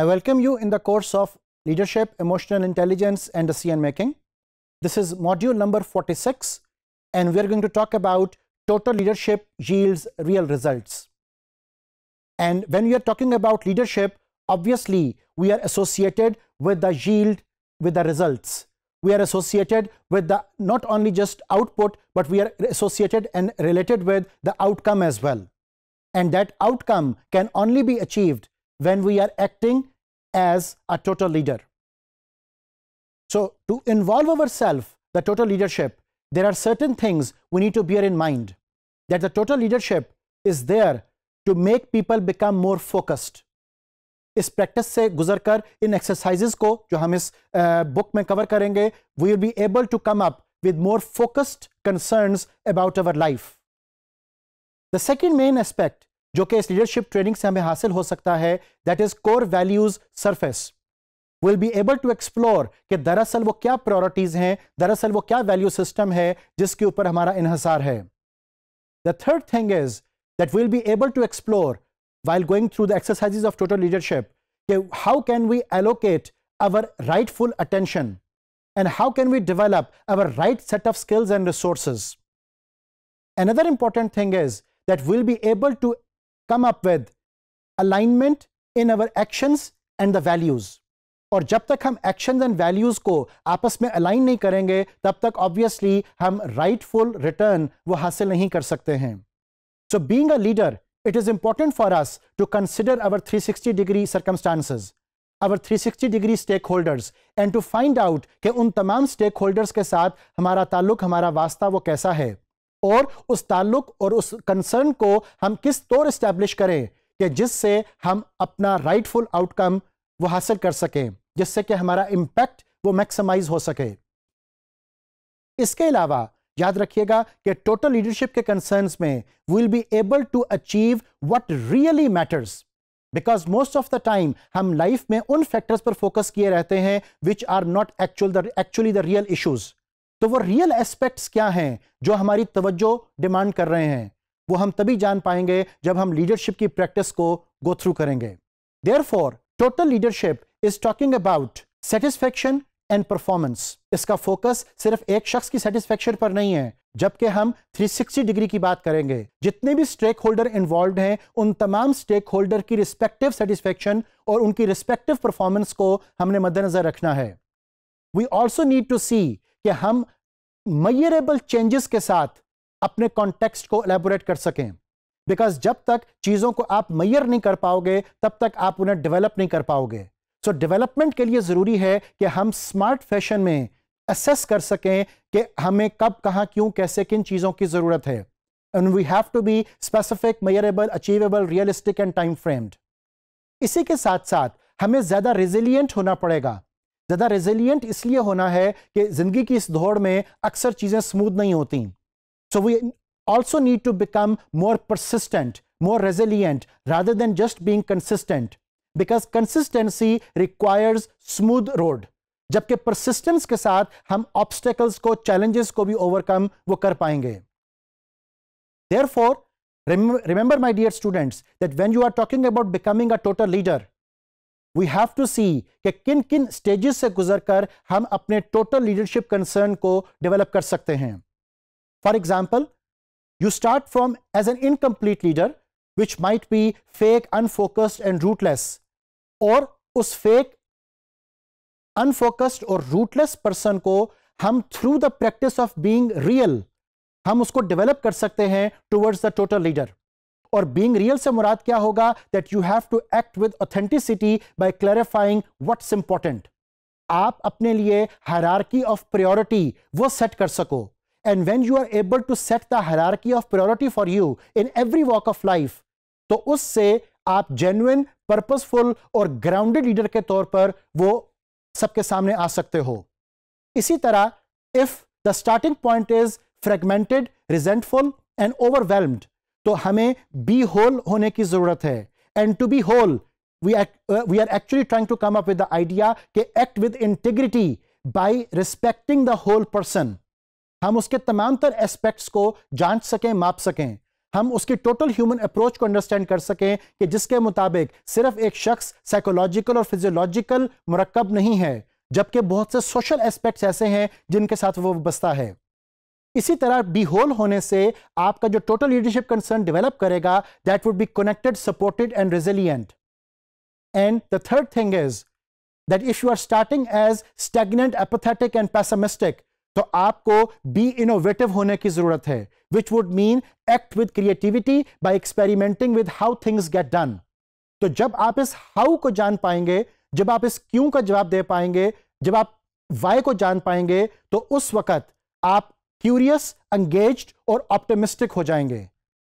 I welcome you in the course of Leadership, Emotional Intelligence and Decision Making. This is module number 46 and we are going to talk about total leadership yields real results. And when we are talking about leadership, obviously we are associated with the yield, with the results. We are associated with the not only just output, but we are associated and related with the outcome as well. And that outcome can only be achieved when we are acting as a total leader. So, to involve ourselves, the total leadership, there are certain things we need to bear in mind that the total leadership is there to make people become more focused. Is practice se guzar kar in exercises ko, jo hum is book mein cover karenge, we will be able to come up with more focused concerns about our life. The second main aspect जो कि इस leadership training से हमें हासिल हो सकता है that is core values surface will be able to explore कि दरअसल वो क्या प्रायोरिटीज हैं दरअसल वो क्या वैल्यू सिस्टम है जिसके ऊपर हमारा इन्हसार है the third thing is that will be able to explore while going through the exercises of total leadership कि how can we allocate our rightful attention and how can we develop our right set of skills and resources another important thing is that will be able to come up with alignment in our actions and the values और जब तक हम action and values को आपस में align नहीं करेंगे तब तक ऑब्वियसली हम राइटफुल रिटर्न वो हासिल नहीं कर सकते हैं so being a leader it is important for us to consider our 360 degree circumstances our 360 degree stakeholders and to find out कि उन तमाम स्टेक होल्डर्स के साथ हमारा ताल्लुक हमारा वास्ता वो कैसा है और उस ताल्लुक और उस कंसर्न को हम किस तौर इस्टेब्लिश करें कि जिससे हम अपना राइटफुल आउटकम वो हासिल कर सकें जिससे कि हमारा इम्पैक्ट वो मैक्सिमाइज हो सके इसके अलावा याद रखिएगा कि टोटल लीडरशिप के कंसर्न्स में will be able to achieve what really matters because most of the time हम लाइफ में उन फैक्टर्स पर फोकस किए रहते हैं which are not actual actually the real issues तो वो रियल एस्पेक्ट्स क्या हैं जो हमारी तवज्जो डिमांड कर रहे हैं वो हम तभी जान पाएंगे जब हम लीडरशिप की प्रैक्टिस को गो थ्रू करेंगे therefore total leadership is talking about satisfaction and performance इसका फोकस सिर्फ एक शख्स की सेटिस्फेक्शन पर नहीं है जबकि हम 360 डिग्री की बात करेंगे जितने भी स्टेक होल्डर इन्वॉल्व हैं उन तमाम स्टेक होल्डर की रिस्पेक्टिव सेटिस्फेक्शन और उनकी रिस्पेक्टिव परफॉर्मेंस को हमने मद्देनजर रखना है we also need to see कि हम मयरेबल चेंजेस के साथ अपने कॉन्टेक्स्ट को एलेबोरेट कर सकें बिकॉज जब तक चीज़ों को आप मैयर नहीं कर पाओगे तब तक आप उन्हें डेवलप नहीं कर पाओगे सो so, डेवलपमेंट के लिए ज़रूरी है कि हम स्मार्ट फैशन में असेस कर सकें कि हमें कब कहाँ क्यों कैसे किन चीज़ों की ज़रूरत है and we have to be specific measurable achievable realistic and time framed इसी के साथ साथ हमें ज़्यादा रिजिलियंट होना पड़ेगा ज़्यादा रेजिलियंट इसलिए होना है कि ज़िंदगी की इस दौड़ में अक्सर चीज़ें स्मूथ नहीं होती so we also need to become more persistent more resilient rather than just being consistent because consistency requires smooth road जबकि परसिस्टेंस के साथ हम ऑब्स्टेकल्स को चैलेंजेस को भी ओवरकम वो कर पाएंगे therefore remember my dear students that when you are talking about becoming a total leader we have to see कि किन किन स्टेजेस से गुजरकर हम अपने टोटल लीडरशिप कंसर्न को डेवलप कर सकते हैं for example you start from as an incomplete leader which might be fake unfocused and rootless और उस फेक अनफोकस्ड और रूटलेस पर्सन को हम through the practice of being real हम उसको डेवलप कर सकते हैं टूवर्ड्स द टोटल लीडर और बींग रियल से मुराद क्या होगा that you have to act with authenticity by clarifying what's important आप अपने लिए हरारकी ऑफ प्रायोरिटी वो सेट कर सको and when you are able to set the hierarchy of priority for you in every walk of life तो उससे आप genuine purposeful और ग्राउंडेड लीडर के तौर पर वो सबके सामने आ सकते हो इसी तरह if the starting point is fragmented resentful and overwhelmed तो हमें बी होल होने की जरूरत है and to be whole we are, uh, we are actually trying to come up with the idea कि act with integrity by respecting हम उसके तमाम तर एस्पेक्ट्स को जांच सकें माप सकें हम उसकी टोटल ह्यूमन अप्रोच को अंडरस्टैंड कर सकें कि जिसके मुताबिक सिर्फ एक शख्स साइकोलॉजिकल और फिजियोलॉजिकल मरकब नहीं है जबकि बहुत से सोशल एस्पेक्ट्स ऐसे हैं जिनके साथ वो बसता है इसी तरह बी होल होने से आपका जो टोटल लीडरशिप कंसर्न डेवलप करेगा that would be connected supported and resilient and the third thing is that if you are starting as stagnant apathetic and pessimistic तो आपको बी इनोवेटिव होने की जरूरत है which would mean act with creativity by experimenting with how things get done तो जब आप इस हाउ को जान पाएंगे जब आप इस क्यों का जवाब दे पाएंगे जब आप वाई को जान पाएंगे तो उस वक्त आप curious, engaged or optimistic ho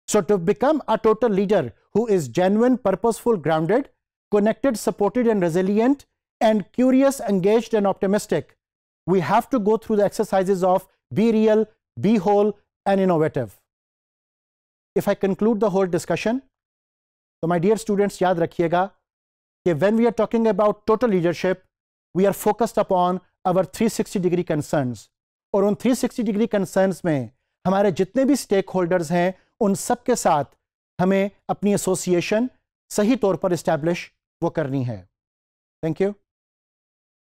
So to become a total leader who is genuine, purposeful, grounded, connected, supported and resilient and curious, engaged and optimistic, we have to go through the exercises of be real, be whole and innovative. If I conclude the whole discussion, so my dear students याद रखिएगा when we are talking about total leadership, we are focused upon our 360 degree concerns. और उन 360 degree concerns में हमारे जितने भी stake holders हैं उन सब के साथ हमें अपनी एसोसिएशन सही तौर पर इस्टेब्लिश वो करनी है थैंक यू